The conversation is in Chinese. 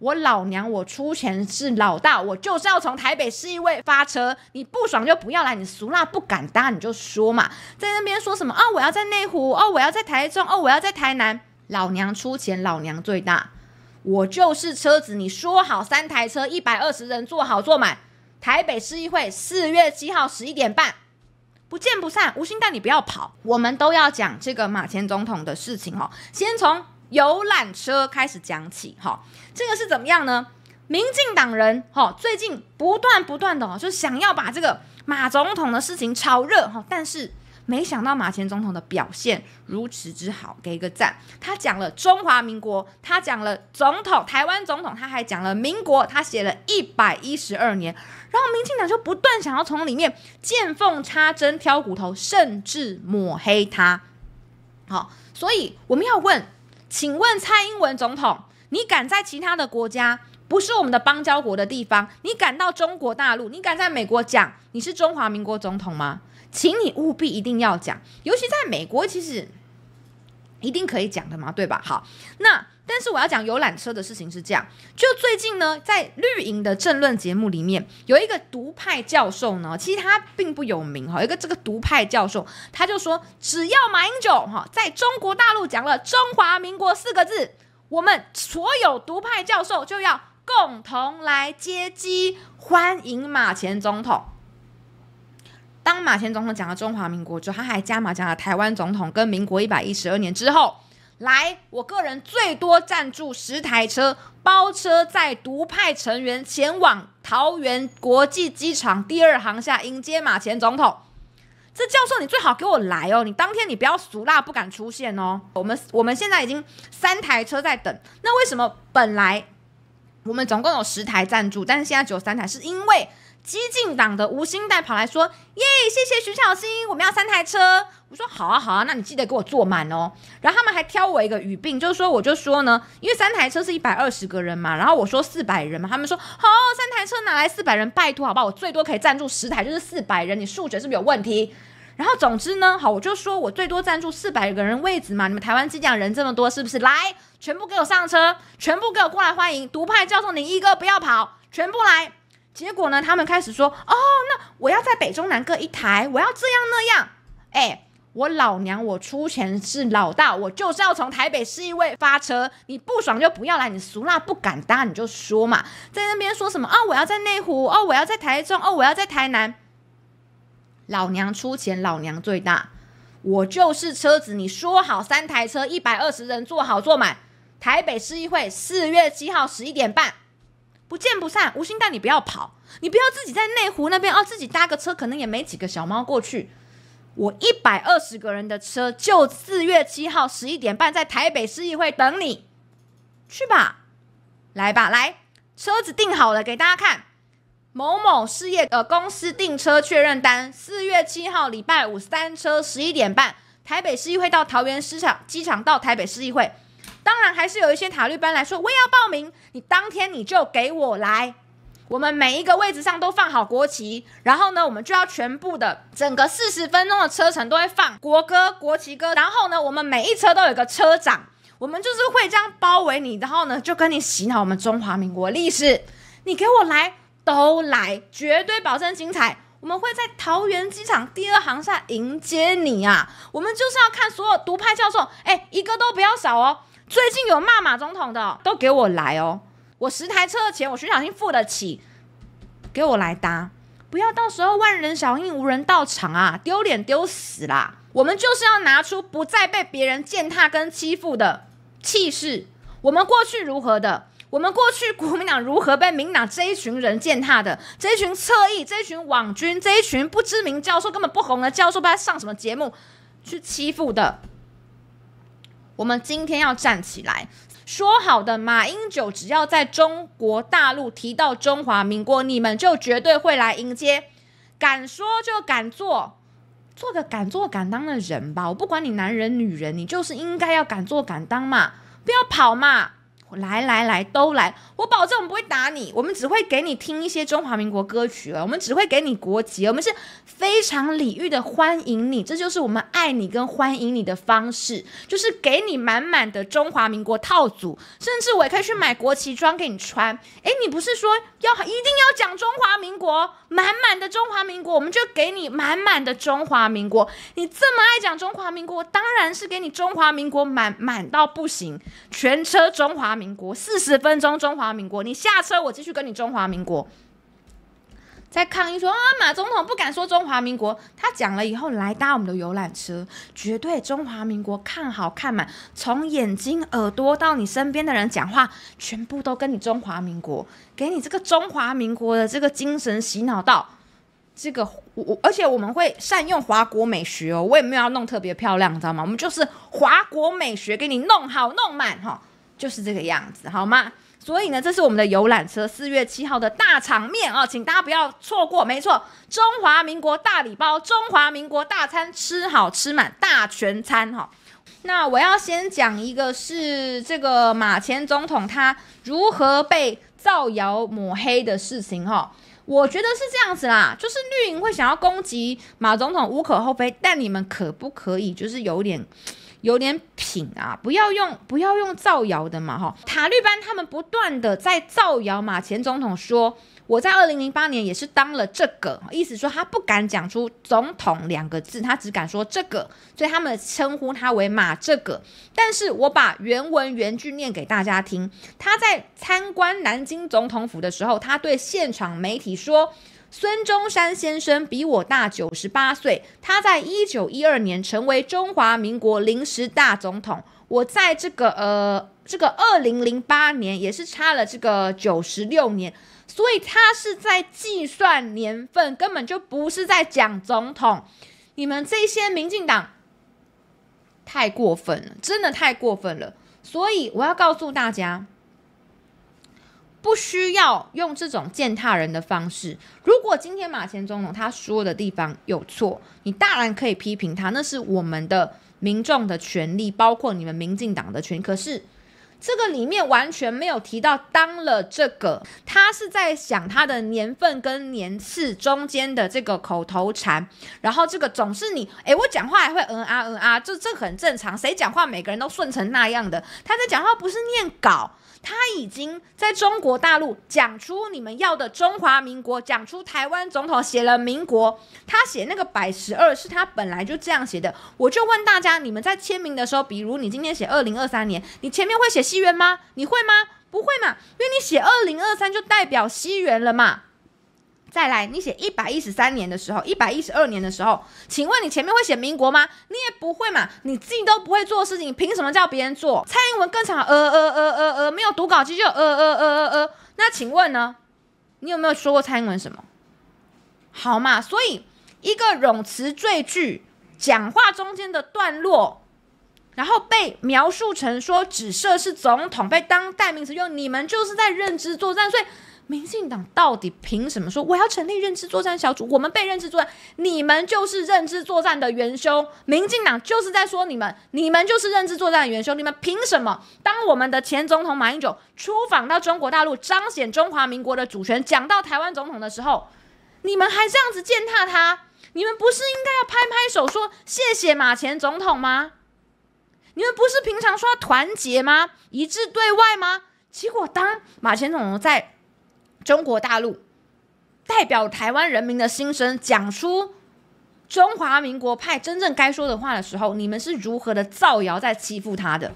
我老娘，我出钱是老大，我就是要从台北市议会发车。你不爽就不要来，你俗辣不敢搭你就说嘛，在那边说什么？哦，我要在内湖，哦，我要在台中，哦，我要在台南。老娘出钱，老娘最大，我就是车子。你说好三台车，一百二十人坐好坐满。台北市议会四月七号十一点半，不见不散。吴昕，蛋，你不要跑，我们都要讲这个马前总统的事情哦。先从。游览车开始讲起，哈，这个是怎么样呢？民进党人，哈，最近不断不断的，哦，就想要把这个马总统的事情炒热，哈，但是没想到马前总统的表现如此之好，给一个赞。他讲了中华民国，他讲了总统，台湾总统，他还讲了民国，他写了一百一十二年，然后民进党就不断想要从里面见缝插针挑骨头，甚至抹黑他。好，所以我们要问。请问蔡英文总统，你敢在其他的国家，不是我们的邦交国的地方，你敢到中国大陆，你敢在美国讲你是中华民国总统吗？请你务必一定要讲，尤其在美国，其实一定可以讲的嘛，对吧？好，那。但是我要讲游览车的事情是这样，就最近呢，在绿营的政论节目里面，有一个独派教授呢，其实他并不有名哈，一个这个独派教授他就说，只要马英九哈在中国大陆讲了“中华民国”四个字，我们所有独派教授就要共同来接机，欢迎马前总统。当马前总统讲了“中华民国”之后，他还加码讲了台湾总统跟民国一百一十二年之后。来，我个人最多赞助十台车，包车在独派成员前往桃园国际机场第二航下迎接马前总统。这教授，你最好给我来哦！你当天你不要俗辣不敢出现哦。我们我们现在已经三台车在等，那为什么本来我们总共有十台赞助，但是现在只有三台？是因为？激进党的吴兴带跑来说：“耶，谢谢徐小新，我们要三台车。”我说：“好啊，好啊，那你记得给我坐满哦。”然后他们还挑我一个语病，就是说我就说呢，因为三台车是一百二十个人嘛，然后我说四百人嘛，他们说：“好，三台车哪来四百人，拜托好吧，我最多可以赞助十台，就是四百人，你数学是不是有问题？”然后总之呢，好，我就说我最多赞助四百个人位置嘛，你们台湾机长人这么多，是不是？来，全部给我上车，全部给我过来欢迎独派教授你一哥，不要跑，全部来。结果呢？他们开始说：“哦，那我要在北中南各一台，我要这样那样。”哎，我老娘，我出钱是老大，我就是要从台北市议会发车。你不爽就不要来，你俗辣不敢搭你就说嘛，在那边说什么？哦，我要在内湖，哦，我要在台中，哦，我要在台南。老娘出钱，老娘最大，我就是车子。你说好三台车，一百二十人坐好坐满。台北市议会四月七号十一点半。不见不散，吴心带你不要跑，你不要自己在内湖那边哦，自己搭个车可能也没几个小猫过去。我一百二十个人的车，就四月七号十一点半在台北市议会等你，去吧，来吧，来，车子订好了，给大家看，某某事业呃公司订车确认单，四月七号礼拜五三车十一点半台北市议会到桃园市场，机场到台北市议会。当然，还是有一些塔利班来说，我也要报名。你当天你就给我来，我们每一个位置上都放好国旗，然后呢，我们就要全部的整个四十分钟的车程都会放国歌、国旗歌。然后呢，我们每一车都有个车长，我们就是会这样包围你，然后呢，就跟你洗脑我们中华民国历史。你给我来都来，绝对保证精彩。我们会在桃园机场第二航站迎接你啊！我们就是要看所有独派教授，哎，一个都不要少哦。最近有骂马总统的，都给我来哦！我十台车的钱，我徐小新付得起，给我来搭，不要到时候万人响应无人到场啊，丢脸丢死啦！我们就是要拿出不再被别人践踏跟欺负的气势。我们过去如何的？我们过去国民党如何被民党这一群人践踏的？这一群侧翼，这一群网军，这一群不知名教授，根本不红的教授，被他上什么节目去欺负的？我们今天要站起来，说好的马英九只要在中国大陆提到中华民国，你们就绝对会来迎接。敢说就敢做，做个敢做敢当的人吧。我不管你男人女人，你就是应该要敢做敢当嘛，不要跑嘛。来来来，都来！我保证我们不会打你，我们只会给你听一些中华民国歌曲了。我们只会给你国籍，我们是非常礼遇的欢迎你。这就是我们爱你跟欢迎你的方式，就是给你满满的中华民国套组，甚至我也可以去买国旗装给你穿。哎，你不是说要一定要讲中华民国，满满的中华民国，我们就给你满满的中华民国。你这么爱讲中华民国，当然是给你中华民国满满到不行，全车中华。民国四十分钟，中华民国，你下车，我继续跟你中华民国在抗议说啊，马总统不敢说中华民国，他讲了以后来搭我们的游览车，绝对中华民国看好看满，从眼睛、耳朵到你身边的人讲话，全部都跟你中华民国，给你这个中华民国的这个精神洗脑到这个我，而且我们会善用华国美学哦，我也没有要弄特别漂亮，你知道吗？我们就是华国美学给你弄好弄满哈。就是这个样子，好吗？所以呢，这是我们的游览车四月七号的大场面啊，请大家不要错过。没错，中华民国大礼包，中华民国大餐，吃好吃满大全餐哈。那我要先讲一个是这个马前总统他如何被造谣抹黑的事情哈。我觉得是这样子啦，就是绿营会想要攻击马总统无可厚非，但你们可不可以就是有点有点品啊，不要用不要用造谣的嘛哈，塔利班他们不断的在造谣马前总统说。我在二零零八年也是当了这个，意思说他不敢讲出“总统”两个字，他只敢说这个，所以他们称呼他为“马这个”。但是我把原文原句念给大家听。他在参观南京总统府的时候，他对现场媒体说：“孙中山先生比我大九十八岁，他在一九一二年成为中华民国临时大总统，我在这个呃这个二零零八年也是差了这个九十六年。”所以他是在计算年份，根本就不是在讲总统。你们这些民进党太过分了，真的太过分了。所以我要告诉大家，不需要用这种践踏人的方式。如果今天马前总统他说的地方有错，你当然可以批评他，那是我们的民众的权利，包括你们民进党的权。可是。这个里面完全没有提到当了这个，他是在想他的年份跟年次中间的这个口头禅，然后这个总是你，诶，我讲话还会嗯啊嗯啊，这这很正常，谁讲话每个人都顺成那样的，他在讲话不是念稿。他已经在中国大陆讲出你们要的中华民国，讲出台湾总统写了民国，他写那个百十二是他本来就这样写的。我就问大家，你们在签名的时候，比如你今天写二零二三年，你前面会写西元吗？你会吗？不会嘛，因为你写二零二三就代表西元了嘛。再来，你写一百一十三年的时候，一百一十二年的时候，请问你前面会写民国吗？你也不会嘛，你自己都不会做事情，你凭什么叫别人做？蔡英文更惨，呃呃呃呃呃，没有读稿机就呃呃呃呃呃。那请问呢，你有没有说过蔡英文什么？好嘛，所以一个冗词赘句，讲话中间的段落，然后被描述成说，只设是总统被当代名词用，你们就是在认知作战，所以。民进党到底凭什么说我要成立认知作战小组？我们被认知作战，你们就是认知作战的元凶。民进党就是在说你们，你们就是认知作战的元凶。你们凭什么？当我们的前总统马英九出访到中国大陆，彰显中华民国的主权，讲到台湾总统的时候，你们还这样子践踏他？你们不是应该要拍拍手说谢谢马前总统吗？你们不是平常说团结吗？一致对外吗？结果当马前总统在。中国大陆代表台湾人民的心声，讲出中华民国派真正该说的话的时候，你们是如何的造谣，在欺负他的？